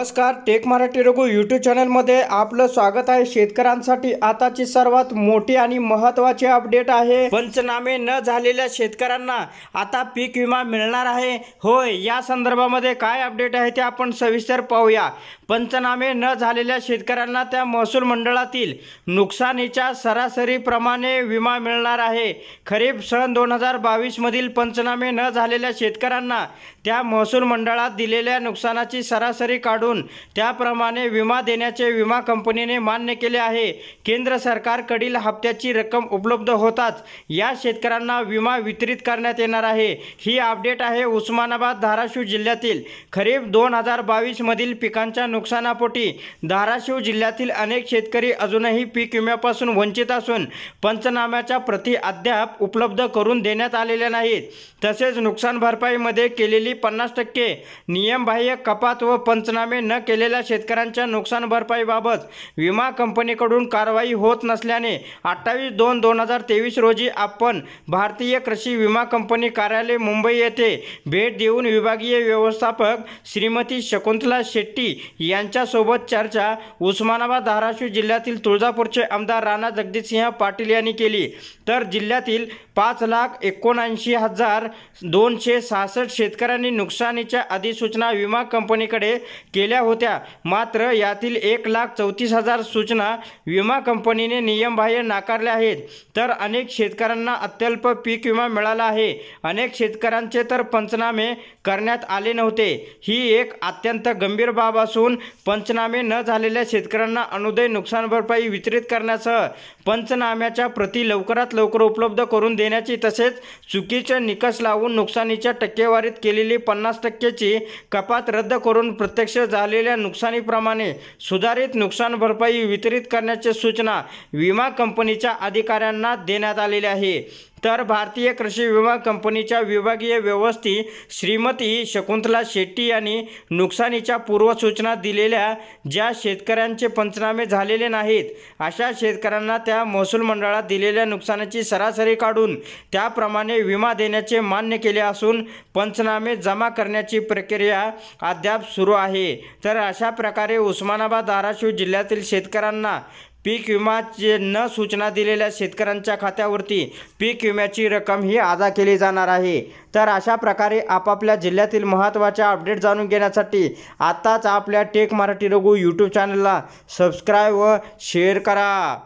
नमस्कार take Marathi Raghu YouTube चॅनलमध्ये आपलं स्वागत आहे शेतकऱ्यांसाठी आताची सर्वात मोठी आणि महत्त्वाची अपडेट आहे पंचनामे न झालेल्या शेतकऱ्यांना आता पीक विमा मिळणार आहे होय या संदर्भामध्ये काय अपडेट आहे ते आपण सविस्तर पाहूया पंचनामे न झालेल्या शेतकऱ्यांना त्या महसूल मंडळातील नुकसानीच्या सरासरीप्रमाणे विमा मिळणार आहे खरीप सण दोन हजार बावीसमधील पंचनामे न झालेल्या शेतकऱ्यांना त्या महसूल मंडळात दिलेल्या नुकसानाची सरासरी काढून करून त्याप्रमाणे विमा देण्याचे विमा कंपनीने मान्य केले आहे केंद्र सरकारकडील हप्त्याची रक्कम उपलब्ध होताच या शेतकऱ्यांना विमा वितरित करण्यात येणार आहे ही अपडेट आहे उस्मानाबाद धाराशिव जिल्ह्यातील खरीप दोन हजार बावीसमधील पिकांच्या नुकसानापोटी धाराशिव जिल्ह्यातील अनेक शेतकरी अजूनही पीक विम्यापासून वंचित असून पंचनाम्याच्या प्रति अद्याप उपलब्ध करून देण्यात आलेल्या नाहीत तसेच नुकसान भरपाईमध्ये केलेली पन्नास टक्के नियमबाह्य कपात व पंचनामे कामे न केलेल्या शेतकऱ्यांच्या नुकसान भरपाईबाबत विमा कंपनीकडून कारवाई होत नसल्याने अठ्ठावीस दोन दोन हजार तेवीस रोजी आपण भारतीय कृषी विमा कंपनी कार्यालय मुंबई येथे भेट देऊन विभागीय व्यवस्थापक श्रीमती शकुंतला शेट्टी यांच्यासोबत चर्चा उस्मानाबाद धाराशिव जिल्ह्यातील तुळजापूरचे आमदार राणा जगदीशसिंह पाटील यांनी केली तर जिल्ह्यातील पाच लाख एकोणऐंशी हजार दोनशे सहासष्ट शेतकऱ्यांनी नुकसानीच्या अधिसूचना विमा कंपनीकडे केल्या होत्या मात्र यातील एक लाख चौतीस हजार सूचना विमा कंपनीने नियमबाह्य नाकारल्या आहेत तर अनेक शेतकऱ्यांना अत्यल्प पीक विमा मिळाला आहे अनेक शेतकऱ्यांचे तर पंचनामे करण्यात आले नव्हते ही एक अत्यंत गंभीर बाब असून पंचनामे न झालेल्या शेतकऱ्यांना अनुदय नुकसान भरपाई वितरित करण्यासह पंचनाम्याच्या प्रती लवकरात लवकर उपलब्ध करून देण्याची तसेच चुकीचे निकष लावून नुकसानीच्या टक्केवारीत केलेली पन्नास टक्क्याची कपात रद्द करून प्रत्यक्ष झालेल्या नुकसानीप्रमाणे सुधारित नुकसान भरपाई वितरित करण्याचे सूचना विमा कंपनीच्या अधिकाऱ्यांना देण्यात आलेल्या आहे तर भारतीय कृषी विमा कंपनीच्या विभागीय व्यवस्थी श्रीमती शकुंतला शेट्टी यांनी नुकसानीच्या पूर्वसूचना दिलेल्या ज्या शेतकऱ्यांचे पंचनामे झालेले नाहीत अशा शेतकऱ्यांना त्या महसूल मंडळात दिलेल्या नुकसानाची सरासरी काढून त्याप्रमाणे विमा देण्याचे मान्य केले असून पंचनामे जमा करण्याची प्रक्रिया अद्याप सुरू आहे तर अशा प्रकारे उस्मानाबाद धाराशिव जिल्ह्यातील शेतकऱ्यांना पीक विमाचे न सूचना दिलेल्या शेतकऱ्यांच्या खात्यावरती पीक विम्याची रक्कम ही अदा केली जाणार आहे तर अशा प्रकारे आपापल्या जिल्ह्यातील महत्त्वाच्या अपडेट जाणून घेण्यासाठी आत्ताच आपल्या टेक मराठी रघु यूट्यूब चॅनलला सबस्क्राईब व शेअर करा